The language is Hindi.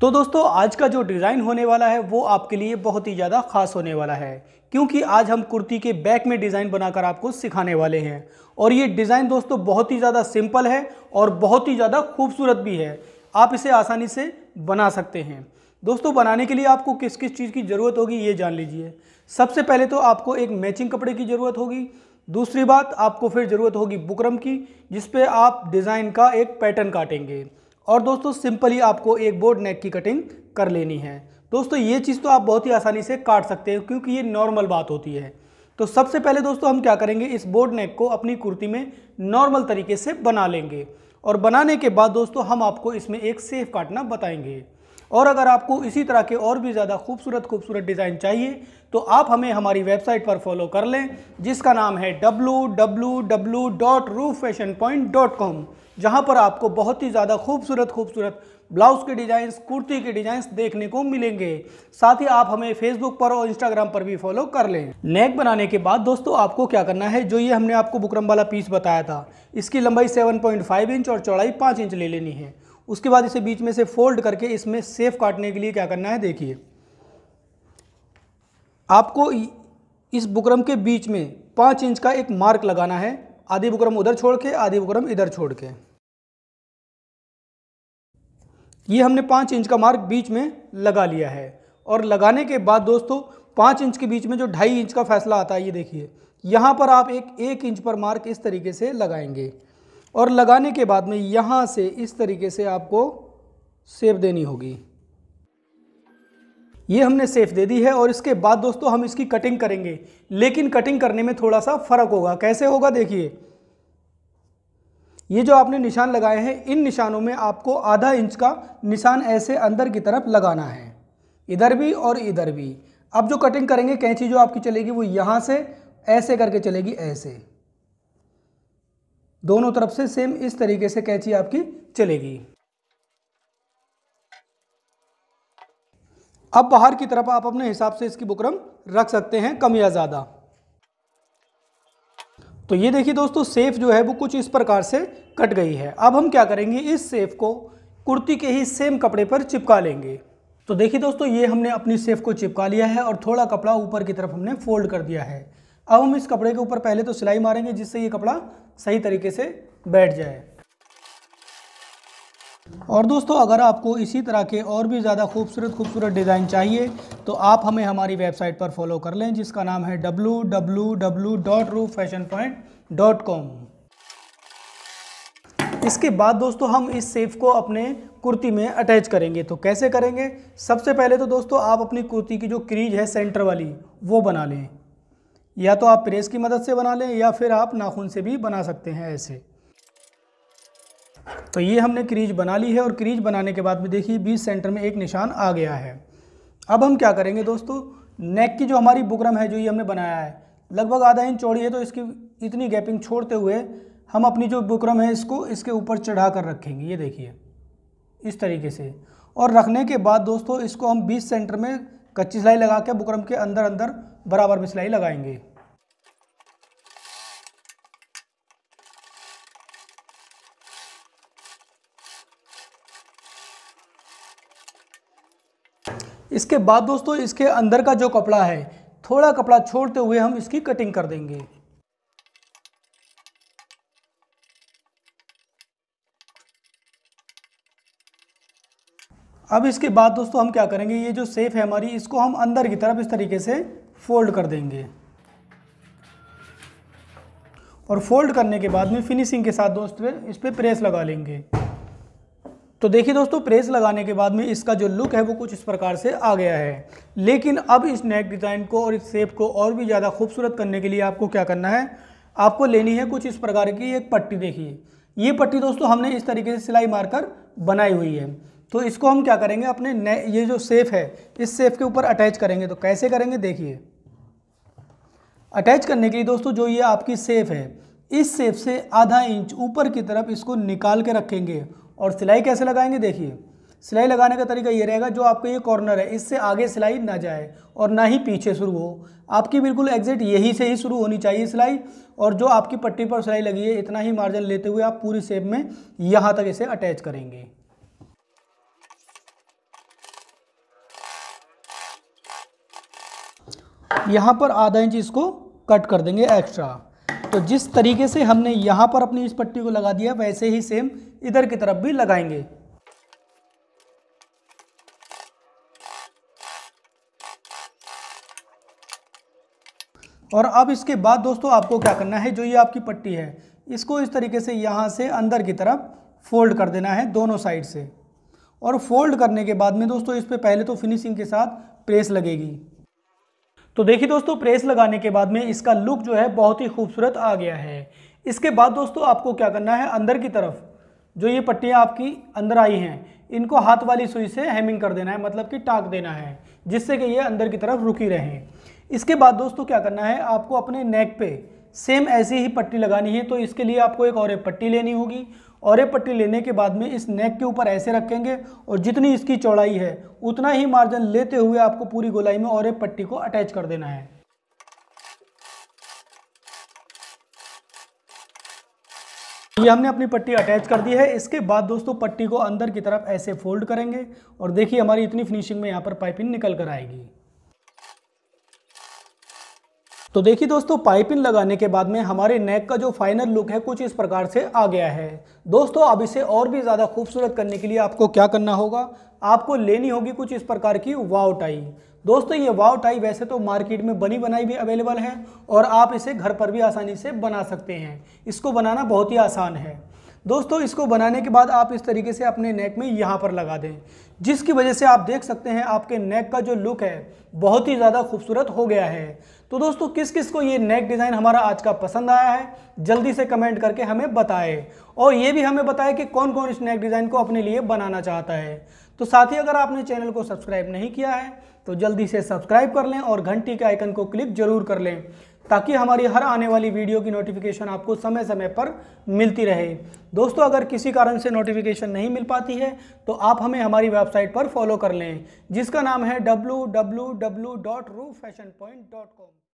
तो दोस्तों आज का जो डिज़ाइन होने वाला है वो आपके लिए बहुत ही ज़्यादा खास होने वाला है क्योंकि आज हम कुर्ती के बैक में डिज़ाइन बनाकर आपको सिखाने वाले हैं और ये डिज़ाइन दोस्तों बहुत ही ज़्यादा सिंपल है और बहुत ही ज़्यादा खूबसूरत भी है आप इसे आसानी से बना सकते हैं दोस्तों बनाने के लिए आपको किस किस चीज़ की ज़रूरत होगी ये जान लीजिए सबसे पहले तो आपको एक मैचिंग कपड़े की ज़रूरत होगी दूसरी बात आपको फिर ज़रूरत होगी बुकरम की जिसपे आप डिज़ाइन का एक पैटर्न काटेंगे और दोस्तों सिंपली आपको एक बोर्ड नेक की कटिंग कर लेनी है दोस्तों ये चीज़ तो आप बहुत ही आसानी से काट सकते हैं क्योंकि ये नॉर्मल बात होती है तो सबसे पहले दोस्तों हम क्या करेंगे इस बोर्ड नेक को अपनी कुर्ती में नॉर्मल तरीके से बना लेंगे और बनाने के बाद दोस्तों हम आपको इसमें एक सेफ काटना बताएंगे और अगर आपको इसी तरह के और भी ज़्यादा खूबसूरत खूबसूरत डिज़ाइन चाहिए तो आप हमें हमारी वेबसाइट पर फॉलो कर लें जिसका नाम है www.rooffashionpoint.com जहाँ पर आपको बहुत ही ज़्यादा खूबसूरत खूबसूरत ब्लाउज़ के डिज़ाइंस कुर्ती के डिज़ाइंस देखने को मिलेंगे साथ ही आप हमें फेसबुक पर और इंस्टाग्राम पर भी फॉलो कर लें नेक बनाने के बाद दोस्तों आपको क्या करना है जो ये हमने आपको बुकरम वाला पीस बताया था इसकी लंबाई 7.5 इंच और चौड़ाई 5 इंच ले लेनी है उसके बाद इसे बीच में से फोल्ड करके इसमें सेफ काटने के लिए क्या करना है देखिए आपको इस बुकरम के बीच में पाँच इंच का एक मार्क लगाना है आधी बुकरम उधर छोड़ के आधी बुकरम इधर छोड़ के ये हमने पाँच इंच का मार्क बीच में लगा लिया है और लगाने के बाद दोस्तों पाँच इंच के बीच में जो ढाई इंच का फैसला आता है ये देखिए यहाँ पर आप एक एक इंच पर मार्क इस तरीके से लगाएंगे और लगाने के बाद में यहाँ से इस तरीके से आपको सेफ देनी होगी ये हमने सेफ दे दी है और इसके बाद दोस्तों हम इसकी कटिंग करेंगे लेकिन कटिंग करने में थोड़ा सा फ़र्क होगा कैसे होगा देखिए ये जो आपने निशान लगाए हैं इन निशानों में आपको आधा इंच का निशान ऐसे अंदर की तरफ लगाना है इधर भी और इधर भी अब जो कटिंग करेंगे कैंची जो आपकी चलेगी वो यहाँ से ऐसे करके चलेगी ऐसे दोनों तरफ से सेम इस तरीके से कैंची आपकी चलेगी अब बाहर की तरफ आप अपने हिसाब से इसकी बुकरम रख सकते हैं कम या ज़्यादा तो ये देखिए दोस्तों सेफ जो है वो कुछ इस प्रकार से कट गई है अब हम क्या करेंगे इस सेफ को कुर्ती के ही सेम कपड़े पर चिपका लेंगे तो देखिए दोस्तों ये हमने अपनी सेफ को चिपका लिया है और थोड़ा कपड़ा ऊपर की तरफ हमने फोल्ड कर दिया है अब हम इस कपड़े के ऊपर पहले तो सिलाई मारेंगे जिससे ये कपड़ा सही तरीके से बैठ जाए और दोस्तों अगर आपको इसी तरह के और भी ज़्यादा खूबसूरत खूबसूरत डिज़ाइन चाहिए तो आप हमें हमारी वेबसाइट पर फॉलो कर लें जिसका नाम है www.roofashionpoint.com इसके बाद दोस्तों हम इस सेफ को अपने कुर्ती में अटैच करेंगे तो कैसे करेंगे सबसे पहले तो दोस्तों आप अपनी कुर्ती की जो क्रीज है सेंटर वाली वो बना लें या तो आप प्रेस की मदद से बना लें या फिर आप नाखून से भी बना सकते हैं ऐसे तो ये हमने क्रीज बना ली है और क्रीज बनाने के बाद में देखिए बीच सेंटर में एक निशान आ गया है अब हम क्या करेंगे दोस्तों नेक की जो हमारी बुकरम है जो ये हमने बनाया है लगभग आधा इंच चौड़ी है तो इसकी इतनी गैपिंग छोड़ते हुए हम अपनी जो बुकरम है इसको इसके ऊपर चढ़ा कर रखेंगे ये देखिए इस तरीके से और रखने के बाद दोस्तों इसको हम बीच सेंटर में कच्ची सिलाई लगा के बुकरम के अंदर अंदर बराबर में सिलाई लगाएंगे इसके बाद दोस्तों इसके अंदर का जो कपड़ा है थोड़ा कपड़ा छोड़ते हुए हम इसकी कटिंग कर देंगे अब इसके बाद दोस्तों हम क्या करेंगे ये जो सेफ है हमारी इसको हम अंदर की तरफ इस तरीके से फोल्ड कर देंगे और फोल्ड करने के बाद में फिनिशिंग के साथ दोस्त इस पर प्रेस लगा लेंगे तो देखिए दोस्तों प्रेस लगाने के बाद में इसका जो लुक है वो कुछ इस प्रकार से आ गया है लेकिन अब इस नेक डिज़ाइन को और इस शेप को और भी ज़्यादा खूबसूरत करने के लिए आपको क्या करना है आपको लेनी है कुछ इस प्रकार की एक पट्टी देखिए ये पट्टी दोस्तों हमने इस तरीके से सिलाई मारकर बनाई हुई है तो इसको हम क्या करेंगे अपने ये जो सेफ है इस सेफ के ऊपर अटैच करेंगे तो कैसे करेंगे देखिए अटैच करने के लिए दोस्तों जो ये आपकी सेफ है इस सेफ से आधा इंच ऊपर की तरफ इसको निकाल के रखेंगे और सिलाई कैसे लगाएंगे देखिए सिलाई लगाने का तरीका ये रहेगा जो आपका ये कॉर्नर है इससे आगे सिलाई ना जाए और ना ही पीछे शुरू हो आपकी बिल्कुल एग्जैक्ट यही से ही शुरू होनी चाहिए सिलाई और जो आपकी पट्टी पर सिलाई लगी है इतना ही मार्जिन लेते हुए आप पूरी सेप में यहाँ तक इसे अटैच करेंगे यहाँ पर आधा इंच इसको कट कर देंगे एक्स्ट्रा तो जिस तरीके से हमने यहाँ पर अपनी इस पट्टी को लगा दिया वैसे ही सेम इधर की तरफ भी लगाएंगे और अब इसके बाद दोस्तों आपको क्या करना है जो ये आपकी पट्टी है इसको इस तरीके से यहाँ से अंदर की तरफ फोल्ड कर देना है दोनों साइड से और फोल्ड करने के बाद में दोस्तों इस पर पहले तो फिनिशिंग के साथ प्रेस लगेगी तो देखिए दोस्तों प्रेस लगाने के बाद में इसका लुक जो है बहुत ही खूबसूरत आ गया है इसके बाद दोस्तों आपको क्या करना है अंदर की तरफ जो ये पट्टियाँ आपकी अंदर आई हैं इनको हाथ वाली सुई से हेमिंग कर देना है मतलब कि टाक देना है जिससे कि ये अंदर की तरफ रुकी रहें इसके बाद दोस्तों क्या करना है आपको अपने नेक पे सेम ऐसी ही पट्टी लगानी है तो इसके लिए आपको एक और एक पट्टी लेनी होगी और पट्टी लेने के बाद में इस नेक के ऊपर ऐसे रखेंगे और जितनी इसकी चौड़ाई है उतना ही मार्जिन लेते हुए आपको पूरी गोलाई में और पट्टी को अटैच कर देना है ये हमने अपनी पट्टी अटैच कर दी है इसके बाद दोस्तों पट्टी को अंदर की तरफ ऐसे फोल्ड करेंगे और देखिए हमारी इतनी फिनिशिंग में यहाँ पर पाइपिंग निकल कर आएगी तो देखिए दोस्तों पाइपिंग लगाने के बाद में हमारे नेक का जो फाइनल लुक है कुछ इस प्रकार से आ गया है दोस्तों अब इसे और भी ज़्यादा खूबसूरत करने के लिए आपको क्या करना होगा आपको लेनी होगी कुछ इस प्रकार की वाव टाई दोस्तों ये वाव टाई वैसे तो मार्केट में बनी बनाई भी अवेलेबल है और आप इसे घर पर भी आसानी से बना सकते हैं इसको बनाना बहुत ही आसान है दोस्तों इसको बनाने के बाद आप इस तरीके से अपने नेक में यहाँ पर लगा दें जिसकी वजह से आप देख सकते हैं आपके नेक का जो लुक है बहुत ही ज़्यादा खूबसूरत हो गया है तो दोस्तों किस किस को ये नेक डिज़ाइन हमारा आज का पसंद आया है जल्दी से कमेंट करके हमें बताएं और ये भी हमें बताएं कि कौन कौन इस नेक डिज़ाइन को अपने लिए बनाना चाहता है तो साथ ही अगर आपने चैनल को सब्सक्राइब नहीं किया है तो जल्दी से सब्सक्राइब कर लें और घंटी के आइकन को क्लिक जरूर कर लें ताकि हमारी हर आने वाली वीडियो की नोटिफिकेशन आपको समय समय पर मिलती रहे दोस्तों अगर किसी कारण से नोटिफिकेशन नहीं मिल पाती है तो आप हमें हमारी वेबसाइट पर फॉलो कर लें जिसका नाम है W W dot ru fashion point dot com